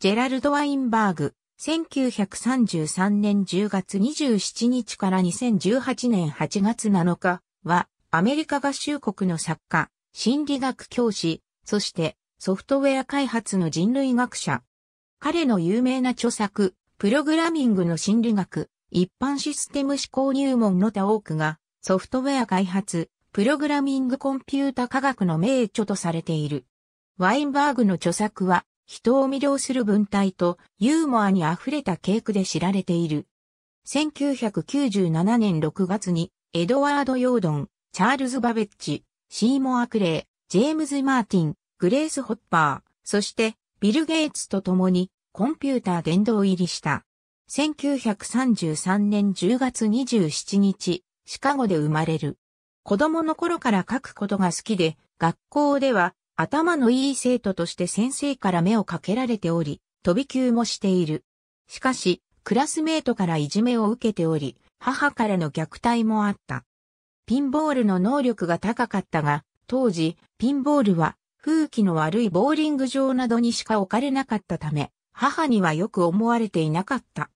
ジェラルド・ワインバーグ、1933年10月27日から2018年8月7日は、アメリカ合衆国の作家、心理学教師、そしてソフトウェア開発の人類学者。彼の有名な著作、プログラミングの心理学、一般システム思考入門の他多くが、ソフトウェア開発、プログラミングコンピュータ科学の名著とされている。ワインバーグの著作は、人を魅了する文体とユーモアに溢れた稽古で知られている。1997年6月に、エドワード・ヨードン、チャールズ・バベッジ、シーモア・クレイ、ジェームズ・マーティン、グレース・ホッパー、そしてビル・ゲイツと共にコンピューター殿堂入りした。1933年10月27日、シカゴで生まれる。子供の頃から書くことが好きで、学校では頭のいい生徒として先生から目をかけられており、飛び級もしている。しかし、クラスメートからいじめを受けており、母からの虐待もあった。ピンボールの能力が高かったが、当時、ピンボールは風紀の悪いボーリング場などにしか置かれなかったため、母にはよく思われていなかった。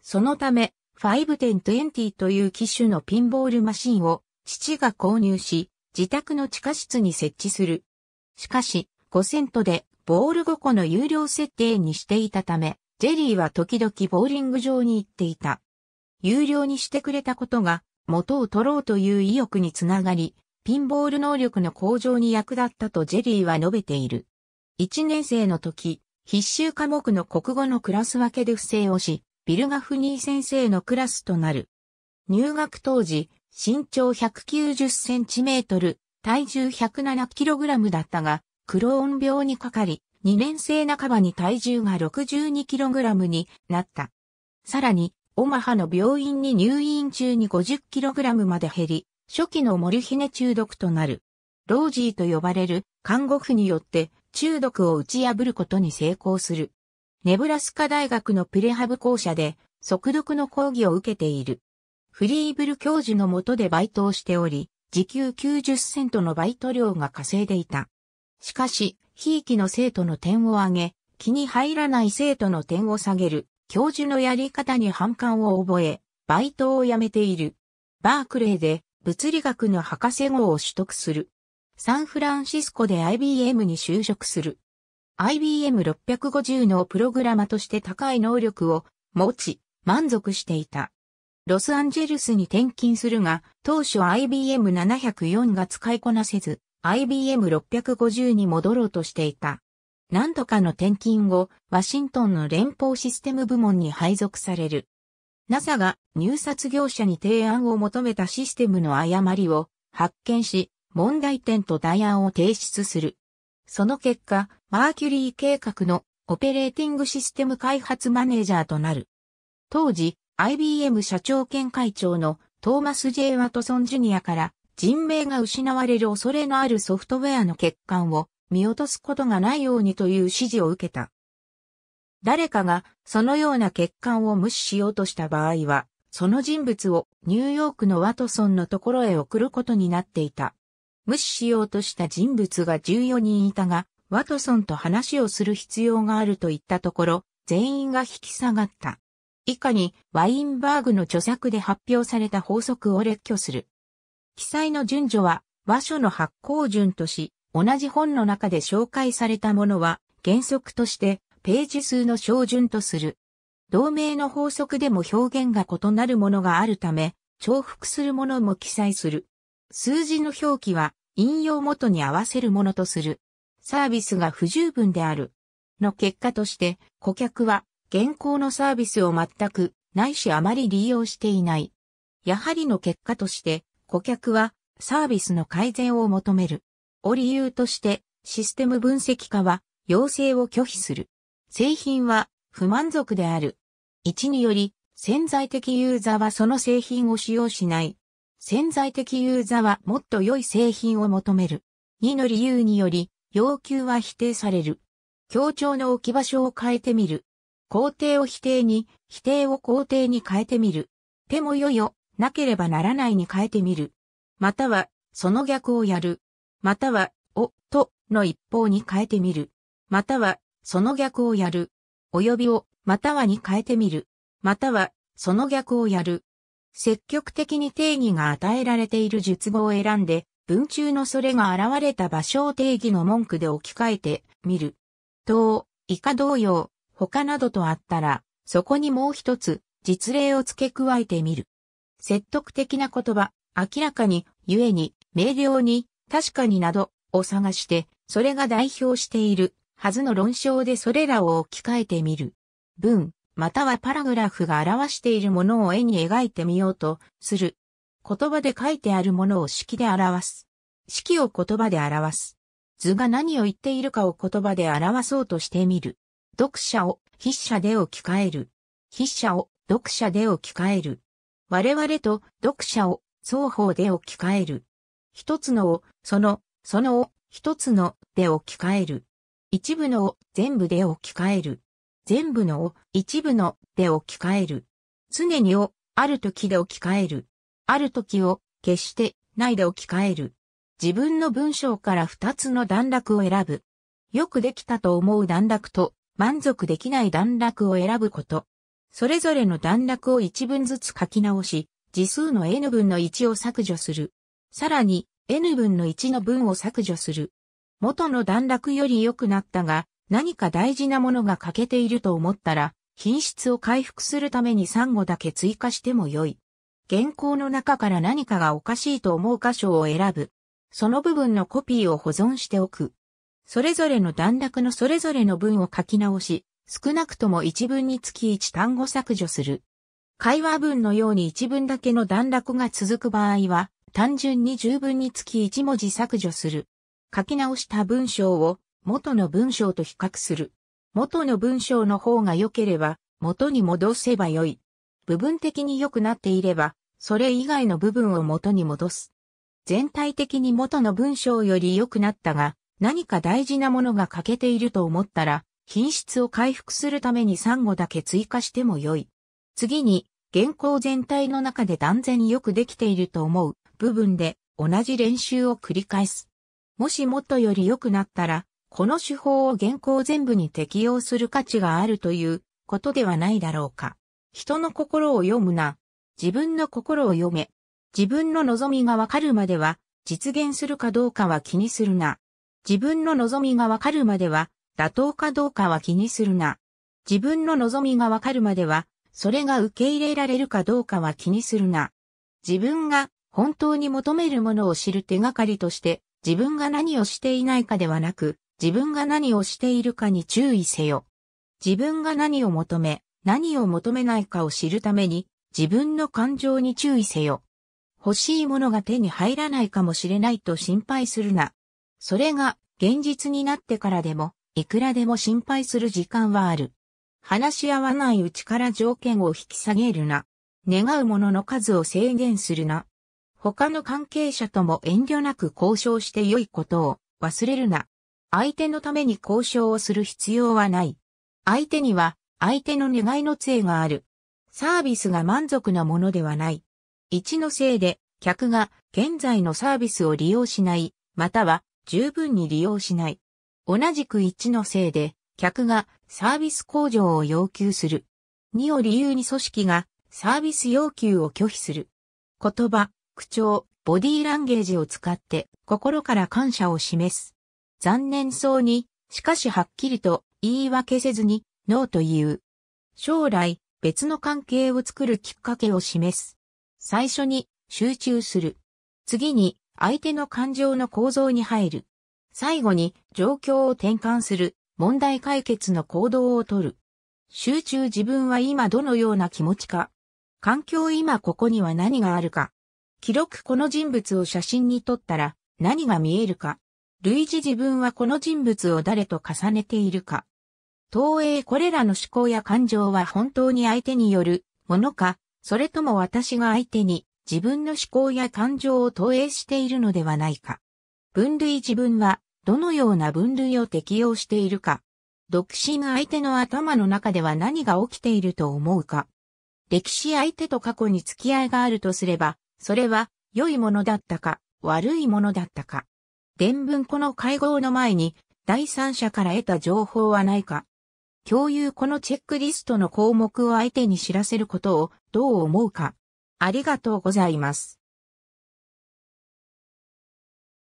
そのため、51020という機種のピンボールマシンを父が購入し、自宅の地下室に設置するしかし、5セントでボール5個の有料設定にしていたため、ジェリーは時々ボーリング場に行っていた。有料にしてくれたことが元を取ろうという意欲につながり、ピンボール能力の向上に役立ったとジェリーは述べている。1年生の時、必修科目の国語のクラス分けで不正をし、ビルガフニー先生のクラスとなる。入学当時、身長190センチメートル、体重 107kg だったが、クローン病にかかり、2年生半ばに体重が 62kg になった。さらに、オマハの病院に入院中に 50kg まで減り、初期のモルヒネ中毒となる。ロージーと呼ばれる看護婦によって中毒を打ち破ることに成功する。ネブラスカ大学のプレハブ校舎で速読の講義を受けている。フリーブル教授のもとでバイトをしており、時給90セントのバイト料が稼いでいた。しかし、ひいきの生徒の点を上げ、気に入らない生徒の点を下げる、教授のやり方に反感を覚え、バイトを辞めている。バークレーで物理学の博士号を取得する。サンフランシスコで IBM に就職する。IBM650 のプログラマとして高い能力を持ち、満足していた。ロスアンジェルスに転勤するが、当初 IBM704 が使いこなせず、IBM650 に戻ろうとしていた。何度かの転勤後、ワシントンの連邦システム部門に配属される。NASA が入札業者に提案を求めたシステムの誤りを発見し、問題点と代案を提出する。その結果、マーキュリー計画のオペレーティングシステム開発マネージャーとなる。当時、IBM 社長兼会長のトーマス・ J・ ワトソン・ジュニアから人命が失われる恐れのあるソフトウェアの欠陥を見落とすことがないようにという指示を受けた。誰かがそのような欠陥を無視しようとした場合は、その人物をニューヨークのワトソンのところへ送ることになっていた。無視しようとした人物が14人いたが、ワトソンと話をする必要があると言ったところ、全員が引き下がった。以下にワインバーグの著作で発表された法則を列挙する。記載の順序は和書の発行順とし、同じ本の中で紹介されたものは原則としてページ数の小順とする。同名の法則でも表現が異なるものがあるため、重複するものも記載する。数字の表記は引用元に合わせるものとする。サービスが不十分である。の結果として、顧客は現行のサービスを全くないしあまり利用していない。やはりの結果として顧客はサービスの改善を求める。を理由としてシステム分析家は要請を拒否する。製品は不満足である。1により潜在的ユーザーはその製品を使用しない。潜在的ユーザーはもっと良い製品を求める。2の理由により要求は否定される。協調の置き場所を変えてみる。肯定を否定に、否定を肯定に変えてみる。手もよよ、なければならないに変えてみる。または、その逆をやる。または、お、と、の一方に変えてみる。または、その逆をやる。およびを、またはに変えてみる。または、その逆をやる。積極的に定義が与えられている述語を選んで、文中のそれが現れた場所を定義の文句で置き換えてみる。と、以下同様、他などとあったら、そこにもう一つ、実例を付け加えてみる。説得的な言葉、明らかに、ゆえに、明瞭に、確かになどを探して、それが代表しているはずの論証でそれらを置き換えてみる。文、またはパラグラフが表しているものを絵に描いてみようとする。言葉で書いてあるものを式で表す。式を言葉で表す。図が何を言っているかを言葉で表そうとしてみる。読者を筆者で置き換える。筆者を読者で置き換える。我々と読者を双方で置き換える。一つのを、その、そのを、一つので置き換える。一部のを全部で置き換える。全部のを一部ので置き換える。常にをある時で置き換える。ある時を決してないで置き換える。自分の文章から二つの段落を選ぶ。よくできたと思う段落と満足できない段落を選ぶこと。それぞれの段落を一文ずつ書き直し、字数の n 分の1を削除する。さらに、n 分の1の分を削除する。元の段落より良くなったが、何か大事なものが欠けていると思ったら、品質を回復するために3語だけ追加しても良い。原稿の中から何かがおかしいと思う箇所を選ぶ。その部分のコピーを保存しておく。それぞれの段落のそれぞれの文を書き直し、少なくとも一文につき一単語削除する。会話文のように一文だけの段落が続く場合は、単純に十分につき一文字削除する。書き直した文章を元の文章と比較する。元の文章の方が良ければ元に戻せば良い。部分的に良くなっていれば、それ以外の部分を元に戻す。全体的に元の文章より良くなったが、何か大事なものが欠けていると思ったら、品質を回復するためにンゴだけ追加しても良い。次に、原稿全体の中で断然よくできていると思う部分で同じ練習を繰り返す。もしもっとより良くなったら、この手法を原稿全部に適用する価値があるということではないだろうか。人の心を読むな。自分の心を読め。自分の望みがわかるまでは実現するかどうかは気にするな。自分の望みがわかるまでは、妥当かどうかは気にするな。自分の望みがわかるまでは、それが受け入れられるかどうかは気にするな。自分が本当に求めるものを知る手がかりとして、自分が何をしていないかではなく、自分が何をしているかに注意せよ。自分が何を求め、何を求めないかを知るために、自分の感情に注意せよ。欲しいものが手に入らないかもしれないと心配するな。それが現実になってからでも、いくらでも心配する時間はある。話し合わないうちから条件を引き下げるな。願うものの数を制限するな。他の関係者とも遠慮なく交渉して良いことを忘れるな。相手のために交渉をする必要はない。相手には相手の願いの杖がある。サービスが満足なものではない。一のせいで客が現在のサービスを利用しない、または十分に利用しない。同じく1のせいで、客がサービス向上を要求する。2を理由に組織がサービス要求を拒否する。言葉、口調、ボディーランゲージを使って心から感謝を示す。残念そうに、しかしはっきりと言い訳せずに、ノーと言う。将来、別の関係を作るきっかけを示す。最初に集中する。次に相手の感情の構造に入る。最後に状況を転換する、問題解決の行動をとる。集中自分は今どのような気持ちか。環境今ここには何があるか。記録この人物を写真に撮ったら何が見えるか。類似自分はこの人物を誰と重ねているか。投影これらの思考や感情は本当に相手によるものか、それとも私が相手に自分の思考や感情を投影しているのではないか。分類自分はどのような分類を適用しているか。独身相手の頭の中では何が起きていると思うか。歴史相手と過去に付き合いがあるとすれば、それは良いものだったか、悪いものだったか。伝文この会合の前に、第三者から得た情報はないか。共有このチェックリストの項目を相手に知らせることをどう思うか。ありがとうございます。